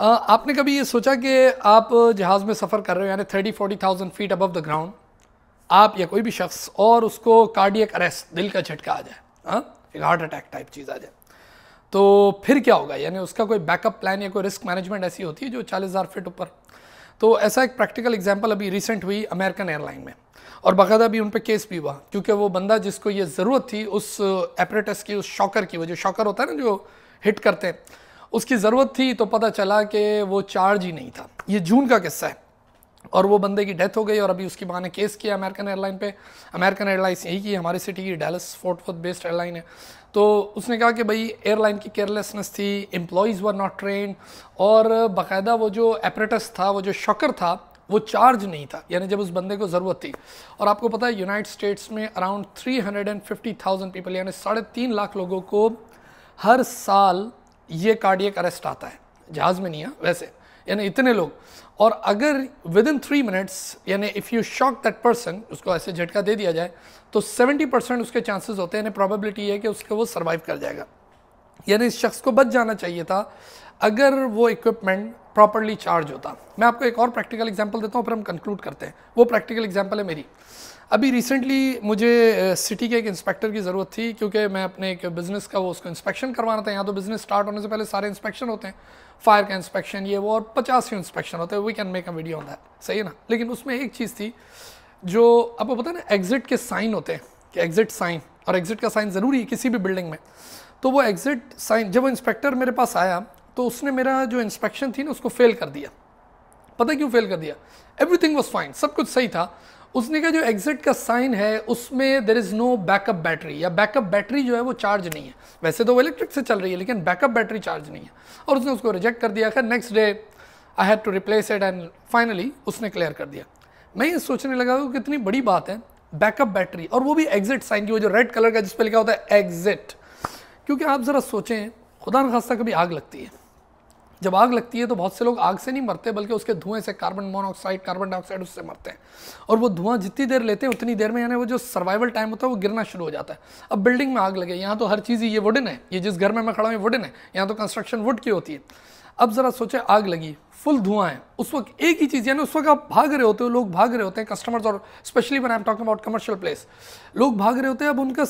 आपने कभी ये सोचा कि आप जहाज़ में सफ़र कर रहे हो यानी thirty forty thousand feet above the ground आप या कोई भी शख्स और उसको कार्डियक अरेस्ट दिल का झटका आ जाए हाँ एक हार्ट अटैक टाइप चीज़ आ जाए तो फिर क्या होगा यानी उसका कोई बैकअप प्लान या कोई रिस्क मैनेजमेंट ऐसी होती है जो चालीस हज़ार फिट ऊपर तो ऐसा एक प्रैक्टिकल एग्जाम्पल अभी रिसेंट हुई अमेरिकन एयरलाइन में और बाकायदा भी उन पर केस भी हुआ क्योंकि वो बंदा जिसको ये ज़रूरत थी उस एपरेटस की उस शॉकर की वो जो शॉकर होता है ना जो हिट करते हैं उसकी ज़रूरत थी तो पता चला कि वो चार्ज ही नहीं था ये जून का किस्सा है और वो बंदे की डेथ हो गई और अभी उसकी माँ ने केस किया अमेरिकन एयरलाइन पे अमेरिकन एयरलाइंस यही की हमारी सिटी की Dallas Fort Worth based airline है तो उसने कहा कि भाई एयरलाइन की केयरलेसनेस थी एम्प्लॉयज़ वर नॉट ट्रेन और बाकायदा वो जो एपरेटस था वो जो शॉकर था वो चार्ज नहीं था यानी जब उस बंदे को ज़रूरत थी और आपको पता है यूनाइट स्टेट्स में around three hundred and fifty thousand people यानी साढ़े तीन लाख लोगों को हर साल ये कार्डियक अरेस्ट आता है जहाज़ में नहीं है वैसे यानी इतने लोग और अगर विद इन थ्री मिनट्स यानी if you shock that person उसको ऐसे झटका दे दिया जाए तो 70 परसेंट उसके चांसेस होते हैं यानी प्रॉबेबिलिटी है कि उसके वो सर्वाइव कर जाएगा यानी इस शख्स को बच जाना चाहिए था अगर वो इक्विपमेंट प्रॉपरली चार्ज होता मैं आपको एक और प्रैक्टिकल एग्जाम्पल देता हूँ फिर हम कंक्लूड करते हैं वो प्रैक्टिकल एग्जाम्पल है मेरी अभी रिसेंटली मुझे सिटी के एक इंस्पेक्टर की ज़रूरत थी क्योंकि मैं अपने एक बिज़नेस का वो उसको इंस्पेक्शन करवाना था यहाँ तो बिज़नेस स्टार्ट होने से पहले सारे इंस्पेक्शन होते हैं फायर का इंस्पेक्शन ये वो और पचास ही इंस्पेक्शन होते हैं we can make a video on that सही है ना लेकिन उसमें एक चीज़ थी जो आपको पता है ना एग्जिट के साइन होते हैं कि एग्जिट साइन और एग्जिट का साइन ज़रूरी है किसी भी बिल्डिंग में तो वो एग्जिट साइन जब वो इंस्पेक्टर मेरे पास आया तो उसने मेरा जो इंस्पेक्शन थी ना उसको फेल कर दिया पता क्यों फेल कर दिया एवरी थिंग वॉज फाइन सब कुछ सही था उसने कहा जो एग्जिट का साइन है उसमें there is no backup battery या बैकअप बैटरी जो है वो चार्ज नहीं है वैसे तो वो इलेक्ट्रिक से चल रही है लेकिन बैकअप बैटरी चार्ज नहीं है और उसने उसको रिजेक्ट कर दिया खैर next day I have to replace it and finally उसने क्लियर कर दिया मैं ये सोचने लगा कि कितनी बड़ी बात है बैकअप बैटरी और वो भी एग्जिट साइन की वो जो रेड कलर का जिस पर लिखा होता है एग्जिट क्योंकि आप ज़रा सोचें खुदा न खास्ता कभी आग लगती है जब आग लगती है तो बहुत से लोग आग से नहीं मरते बल्कि उसके धुएं से कार्बन मोनोऑक्साइड कार्बन डाइऑक्साइड उससे मरते हैं और वो धुआं जितनी देर लेते हैं उतनी देर में यानी वो जो सर्वाइवल टाइम होता है वो गिरना शुरू हो जाता है अब बिल्डिंग में आग लगे यहाँ तो हर चीज़ ये वुडन है ये जिस घर में मैं खड़ा हूँ वुडन है यहाँ तो कंस्ट्रक्शन वुड की होती है अब ज़रा सोचे आग लगी फुल धुआं है उस वक्त एक ही चीज़ यानी उस वक्त आप भाग रहे होते हो लोग भाग रहे होते हैं कस्टमर्स और specially when I am talking about commercial place लोग भाग रहे होते हैं अब उनका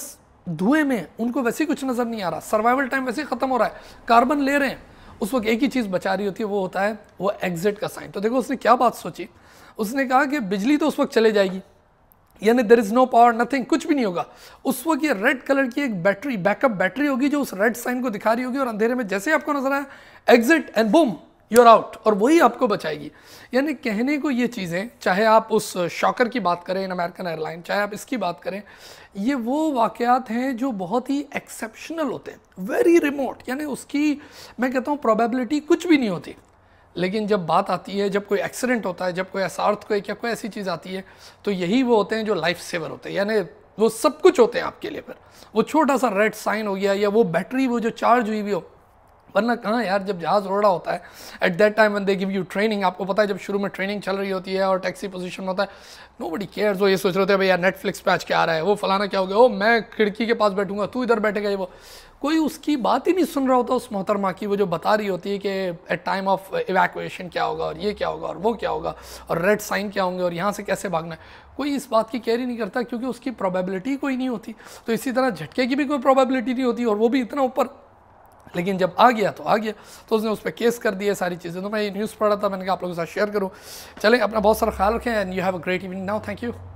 धुएं में उनको वैसे कुछ नज़र नहीं आ रहा सर्वाइवल टाइम वैसे ही ख़त्म हो रहा है कार्बन ले रहे हैं उस वक्त एक ही चीज़ बचा रही होती है वो होता है वो एग्जिट का साइन तो देखो उसने क्या बात सोची उसने कहा कि बिजली तो उस वक्त चले जाएगी यानी there is no power nothing कुछ भी नहीं होगा उस वक्त ये रेड कलर की एक बैटरी बैकअप बैटरी होगी जो उस रेड साइन को दिखा रही होगी और अंधेरे में जैसे आपको नजर आया exit and boom you are out और वही आपको बचाएगी यानी कहने को ये चीज़ें चाहे आप उस शॉकर की बात करें इन अमेरिकन एयरलाइन चाहे आप इसकी बात करें ये वो वाक़ात हैं जो बहुत ही एक्सेप्शनल होते हैं वेरी रिमोट यानी उसकी मैं कहता हूँ प्रोबेबिलिटी कुछ भी नहीं होती लेकिन जब बात आती है जब कोई एक्सीडेंट होता है जब कोई ऐसा अर्थ कोई क्या कोई ऐसी चीज़ आती है तो यही वो होते हैं जो लाइफ सेवर होते हैं यानी वो सब कुछ होते हैं आपके लिए फिर वो छोटा सा रेड साइन हो गया या वो बैटरी वो जो चार्ज हुई भी हो वरना कहाँ यार जब जहाज़ रोड़ा होता है at that time when they give you training आपको पता है जब शुरू में ट्रेनिंग चल रही होती है और टैक्सी पोजीशन होता है नो बडी केयर वो ये सोच रहे होते हैं भाई यार नेटफ्लिक्स पे आज क्या आ रहा है वो फलाना क्या हो गया ओ मैं खिड़की के पास बैठूंगा तू इधर बैठेगा ये वो कोई उसकी बात ही नहीं सुन रहा होता उस मोहतरमा की वो जो बता रही होती है कि एट टाइम ऑफ इवैक्यूएशन क्या होगा और ये क्या होगा और वो क्या होगा और रेड साइन क्या होंगे और यहाँ से कैसे भागना है कोई इस बात की केयर ही नहीं करता क्योंकि उसकी प्रोबेबिलिटी कोई नहीं होती तो इसी तरह झटके की भी कोई प्रोबेबिलिटी नहीं होती और वो भी इतना ऊपर लेकिन जब आ गया तो आ गया तो उसने उस पर केस कर दिया सारी चीज़ें तो मैं ये न्यूज़ पढ़ रहा था मैंने कहा आप लोगों के साथ शेयर करूँ चलें अपना बहुत सारा ख्याल रखें and you have a great evening now thank you